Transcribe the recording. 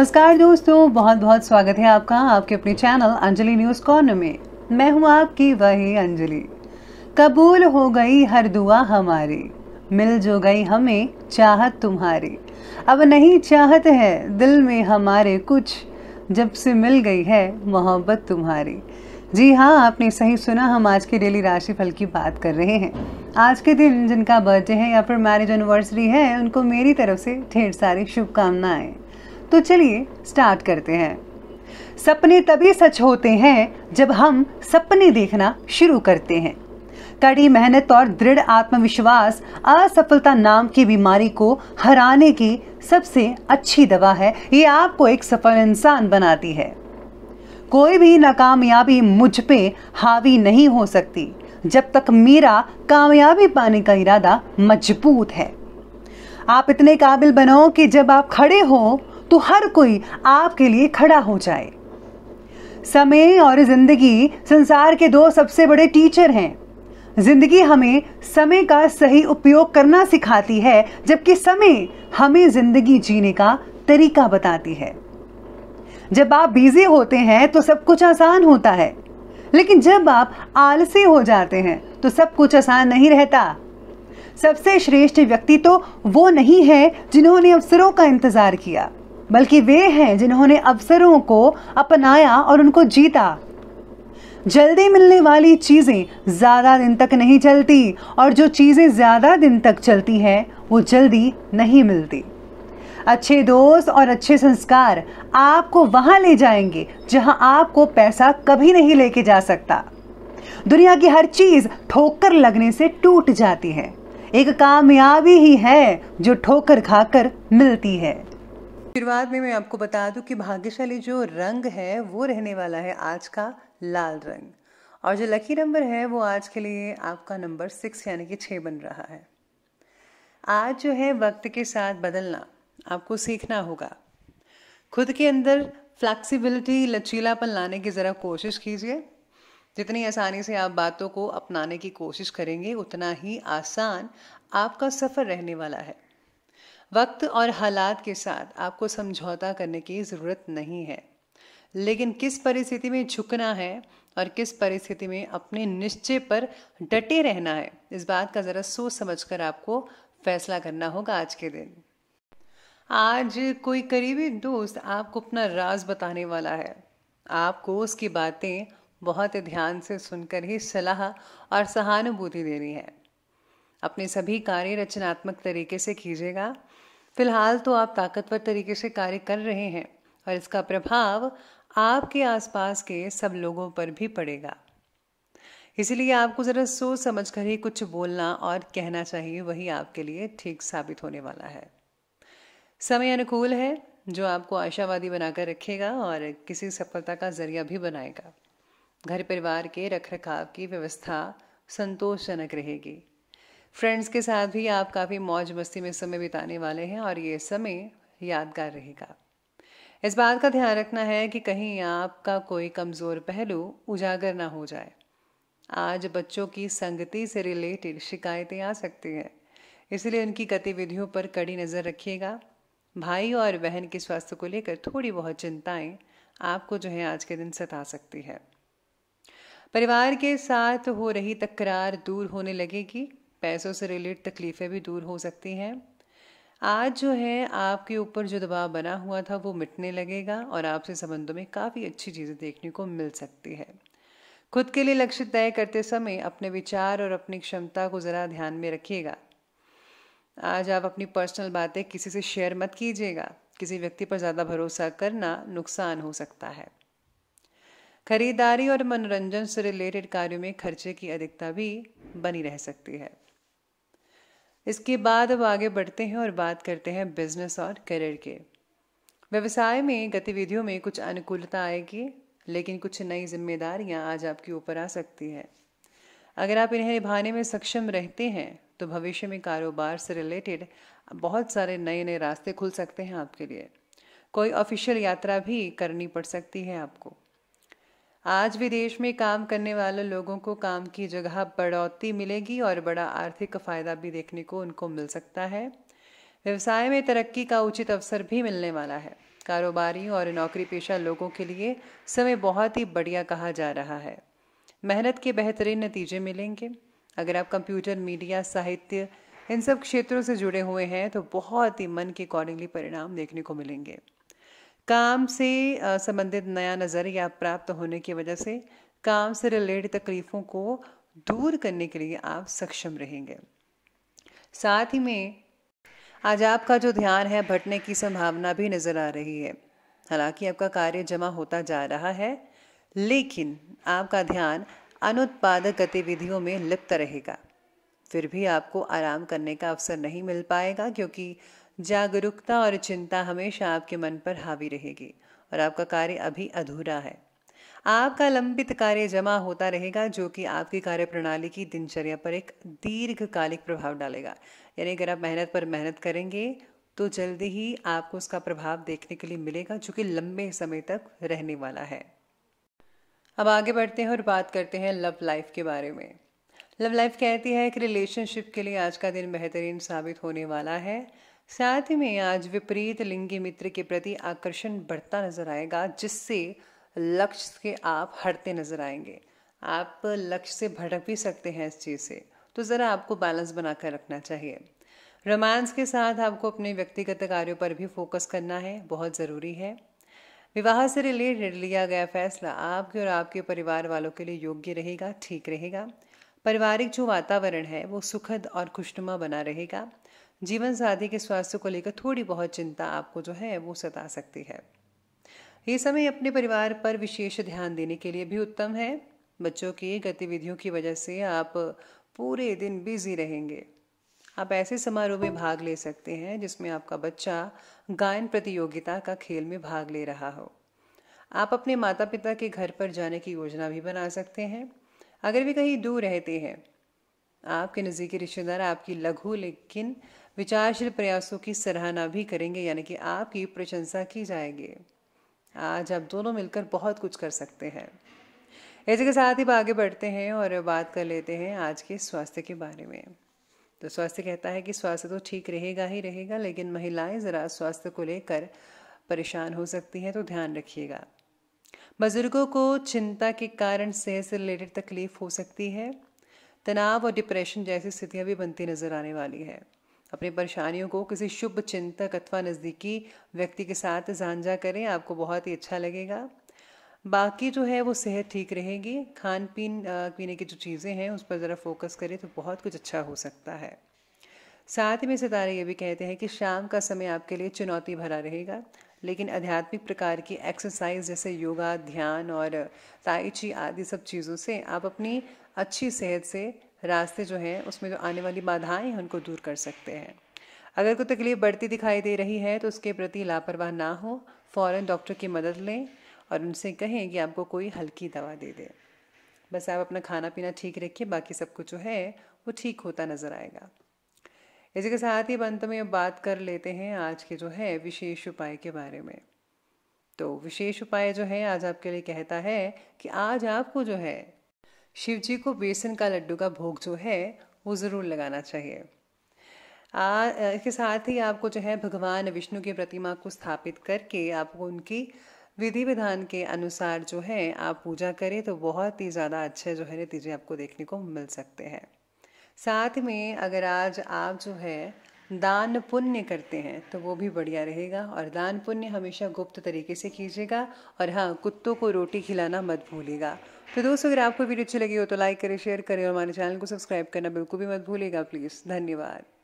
नमस्कार दोस्तों बहुत बहुत स्वागत है आपका आपके अपने चैनल अंजलि न्यूज़ कॉर्नर में मैं हूं आपकी वही अंजलि कबूल हो गई हर दुआ हमारी मिल जो गई हमें चाहत तुम्हारी अब नहीं चाहत है दिल में हमारे कुछ जब से मिल गई है मोहब्बत तुम्हारी जी हाँ आपने सही सुना हम आज के डेली राशिफल की बात कर रहे हैं आज के दिन जिनका बर्थडे है या फिर मैरिज एनिवर्सरी है उनको मेरी तरफ से ढेर सारी शुभकामनाएं तो चलिए स्टार्ट करते हैं सपने तभी सच होते हैं जब हम सपने देखना शुरू करते हैं कड़ी मेहनत और दृढ़ आत्मविश्वास असफलता नाम की बीमारी को हराने की सबसे अच्छी दवा है ये आपको एक सफल इंसान बनाती है कोई भी नाकामयाबी मुझ पे हावी नहीं हो सकती जब तक मेरा कामयाबी पाने का इरादा मजबूत है आप इतने काबिल बनो कि जब आप खड़े हो तो हर कोई आपके लिए खड़ा हो जाए समय और ज़िंदगी संसार के दो सबसे बड़े टीचर हैं जिंदगी हमें समय का सही उपयोग करना सिखाती है जबकि समय हमें जिंदगी जीने का तरीका बताती है जब आप बिजी होते हैं तो सब कुछ आसान होता है लेकिन जब आप आलसी हो जाते हैं तो सब कुछ आसान नहीं रहता सबसे श्रेष्ठ व्यक्ति तो वो नहीं है जिन्होंने अवसरों का इंतज़ार किया बल्कि वे हैं जिन्होंने अवसरों को अपनाया और उनको जीता जल्दी मिलने वाली चीज़ें ज़्यादा दिन तक नहीं चलती और जो चीज़ें ज़्यादा दिन तक चलती हैं वो जल्दी नहीं मिलती अच्छे दोस्त और अच्छे संस्कार आपको वहां ले जाएंगे जहां आपको पैसा कभी नहीं लेके जा सकता दुनिया की हर चीज़ ठोकर लगने से टूट जाती है एक कामयाबी ही है जो ठोकर खाकर मिलती है शुरुआत में मैं आपको बता दूं कि भाग्यशाली जो रंग है वो रहने वाला है आज का लाल रंग और जो लकी नंबर है वो आज के लिए आपका नंबर सिक्स यानी कि छः बन रहा है आज जो है वक्त के साथ बदलना आपको सीखना होगा खुद के अंदर फ्लैक्सीबिलिटी लचीलापन लाने की ज़रा कोशिश कीजिए जितनी आसानी से आप बातों को अपनाने की कोशिश करेंगे उतना ही आसान आपका सफ़र रहने वाला है वक्त और हालात के साथ आपको समझौता करने की ज़रूरत नहीं है लेकिन किस परिस्थिति में झुकना है और किस परिस्थिति में अपने निश्चय पर डटे रहना है इस बात का ज़रा सोच समझकर आपको फैसला करना होगा आज के दिन आज कोई करीबी दोस्त आपको अपना राज बताने वाला है आपको उसकी बातें बहुत ध्यान से सुनकर ही सलाह और सहानुभूति देनी है अपने सभी कार्य रचनात्मक तरीके से कीजिएगा फिलहाल तो आप ताकतवर तरीके से कार्य कर रहे हैं और इसका प्रभाव आपके आसपास के सब लोगों पर भी पड़ेगा इसलिए आपको ज़रा सोच समझ कर ही कुछ बोलना और कहना चाहिए वही आपके लिए ठीक साबित होने वाला है समय अनुकूल है जो आपको आशावादी बनाकर रखेगा और किसी सफलता का जरिया भी बनाएगा घर परिवार के रख रखाव की व्यवस्था संतोषजनक रहेगी फ्रेंड्स के साथ भी आप काफ़ी मौज मस्ती में समय बिताने वाले हैं और ये समय यादगार रहेगा इस बात का ध्यान रखना है कि कहीं आपका कोई कमज़ोर पहलू उजागर ना हो जाए आज बच्चों की संगति से रिलेटेड शिकायतें आ सकती हैं इसलिए उनकी गतिविधियों पर कड़ी नज़र रखिएगा भाई और बहन के स्वास्थ्य को लेकर थोड़ी बहुत चिंताएं आपको जो है आज के दिन सता सकती है परिवार के साथ हो रही तकरार दूर होने लगेगी पैसों से रिलेटेड तकलीफ़ें भी दूर हो सकती हैं आज जो है आपके ऊपर जो दबाव बना हुआ था वो मिटने लगेगा और आपसे संबंधों में काफ़ी अच्छी चीज़ें देखने को मिल सकती है खुद के लिए लक्ष्य तय करते समय अपने विचार और अपनी क्षमता को ज़रा ध्यान में रखिएगा आज आप अपनी पर्सनल बातें किसी से शेयर मत कीजिएगा किसी व्यक्ति पर ज़्यादा भरोसा करना नुकसान हो सकता है खरीदारी और मनोरंजन से रिलेटेड कार्यों में खर्चे की अधिकता भी बनी रह सकती है इसके बाद अब आगे बढ़ते हैं और बात करते हैं बिजनेस और करियर के व्यवसाय में गतिविधियों में कुछ अनुकूलता आएगी लेकिन कुछ नई जिम्मेदारियां आज आपके ऊपर आ सकती है अगर आप इन्हें निभाने में सक्षम रहते हैं तो भविष्य में कारोबार से रिलेटेड बहुत सारे नए नए रास्ते खुल सकते हैं आपके लिए कोई ऑफिशियल यात्रा भी करनी पड़ सकती है आपको आज विदेश में काम करने वाले लोगों को काम की जगह बढ़ोतरी मिलेगी और बड़ा आर्थिक फायदा भी देखने को उनको मिल सकता है व्यवसाय में तरक्की का उचित अवसर भी मिलने वाला है कारोबारी और नौकरी पेशा लोगों के लिए समय बहुत ही बढ़िया कहा जा रहा है मेहनत के बेहतरीन नतीजे मिलेंगे अगर आप कंप्यूटर मीडिया साहित्य इन सब क्षेत्रों से जुड़े हुए हैं तो बहुत ही मन के अकॉर्डिंगली परिणाम देखने को मिलेंगे काम से संबंधित नया नज़रिया प्राप्त होने की वजह से काम से रिलेटेड तकलीफ़ों को दूर करने के लिए आप सक्षम रहेंगे साथ ही में आज आपका जो ध्यान है भटने की संभावना भी नज़र आ रही है हालांकि आपका कार्य जमा होता जा रहा है लेकिन आपका ध्यान अनुत्पादक गतिविधियों में लिप्त रहेगा फिर भी आपको आराम करने का अवसर नहीं मिल पाएगा क्योंकि जागरूकता और चिंता हमेशा आपके मन पर हावी रहेगी और आपका कार्य अभी अधूरा है आपका लंबित कार्य जमा होता रहेगा जो कि आपकी कार्य प्रणाली की दिनचर्या पर एक दीर्घकालिक प्रभाव डालेगा यानी अगर आप मेहनत पर मेहनत करेंगे तो जल्दी ही आपको उसका प्रभाव देखने के लिए मिलेगा जो कि लंबे समय तक रहने वाला है अब आगे बढ़ते हैं और बात करते हैं लव लाइफ के बारे में लव लाइफ कहती है कि रिलेशनशिप के लिए आज का दिन बेहतरीन साबित होने वाला है साथ ही में आज विपरीत लिंगी मित्र के प्रति आकर्षण बढ़ता नजर आएगा जिससे लक्ष्य के आप हटते नजर आएंगे आप लक्ष्य से भटक भी सकते हैं इस चीज़ से तो ज़रा आपको बैलेंस बनाकर रखना चाहिए रोमांस के साथ आपको अपने व्यक्तिगत कार्यों पर भी फोकस करना है बहुत ज़रूरी है विवाह से रिलेटेड लिया गया फैसला आपके और आपके परिवार वालों के लिए योग्य रहेगा ठीक रहेगा पारिवारिक जो वातावरण है वो सुखद और खुशनुमा बना रहेगा जीवन साथी के स्वास्थ्य को लेकर थोड़ी बहुत चिंता आपको जो है वो सता सकती है ये समय अपने परिवार पर विशेष ध्यान देने के लिए भी उत्तम है बच्चों की गतिविधियों की वजह से आप पूरे दिन बिजी रहेंगे आप ऐसे समारोह में भाग ले सकते हैं जिसमें आपका बच्चा गायन प्रतियोगिता का खेल में भाग ले रहा हो आप अपने माता पिता के घर पर जाने की योजना भी बना सकते हैं अगर वे कहीं दूर रहते हैं आपके नज़दीकी रिश्तेदार आपकी लघु लेकिन विचारशील प्रयासों की सराहना भी करेंगे यानी कि आपकी प्रशंसा की जाएगी आज आप दोनों मिलकर बहुत कुछ कर सकते हैं इसी के साथ ही आगे बढ़ते हैं और बात कर लेते हैं आज के स्वास्थ्य के बारे में तो स्वास्थ्य कहता है कि स्वास्थ्य तो ठीक रहेगा ही रहेगा लेकिन महिलाएं ज़रा स्वास्थ्य को लेकर परेशान हो सकती हैं तो ध्यान रखिएगा बुजुर्गों को चिंता के कारण सेहत से रिलेटेड तकलीफ हो सकती है तनाव और डिप्रेशन जैसी स्थितियां भी बनती नजर आने वाली है अपनी परेशानियों को किसी शुभ चिंतक अथवा नज़दीकी व्यक्ति के साथ साझा करें आपको बहुत ही अच्छा लगेगा बाकी जो है वो सेहत ठीक रहेगी खान पीन पीने की जो चीज़ें हैं उस पर ज़रा फोकस करें तो बहुत कुछ अच्छा हो सकता है साथ में सितारे ये भी कहते हैं कि शाम का समय आपके लिए चुनौती भरा रहेगा लेकिन आध्यात्मिक प्रकार की एक्सरसाइज जैसे योगा ध्यान और ताइची आदि सब चीज़ों से आप अपनी अच्छी सेहत से रास्ते जो हैं उसमें जो आने वाली बाधाएं हैं उनको दूर कर सकते हैं अगर कोई तकलीफ बढ़ती दिखाई दे रही है तो उसके प्रति लापरवाह ना हो फ़ौर डॉक्टर की मदद लें और उनसे कहें कि आपको कोई हल्की दवा दे दे बस आप अपना खाना पीना ठीक रखिए बाकी सब कुछ जो है वो ठीक होता नज़र आएगा इसी के साथ ही अंत में अब बात कर लेते हैं आज के जो है विशेष उपाय के बारे में तो विशेष उपाय जो है आज आपके लिए कहता है कि आज आपको जो है शिव जी को बेसन का लड्डू का भोग जो है वो ज़रूर लगाना चाहिए आ, इसके साथ ही आपको जो है भगवान विष्णु की प्रतिमा को स्थापित करके आपको उनकी विधि विधान के अनुसार जो है आप पूजा करें तो बहुत ही ज़्यादा अच्छे जो है नतीजे आपको देखने को मिल सकते हैं साथ में अगर आज आप जो है दान पुण्य करते हैं तो वो भी बढ़िया रहेगा और दान पुण्य हमेशा गुप्त तरीके से कीजिएगा और हाँ कुत्तों को रोटी खिलाना मत भूलिएगा तो दोस्तों अगर आपको वीडियो अच्छी लगी हो तो लाइक करें शेयर करें और हमारे चैनल को सब्सक्राइब करना बिल्कुल भी मत भूलिएगा प्लीज़ धन्यवाद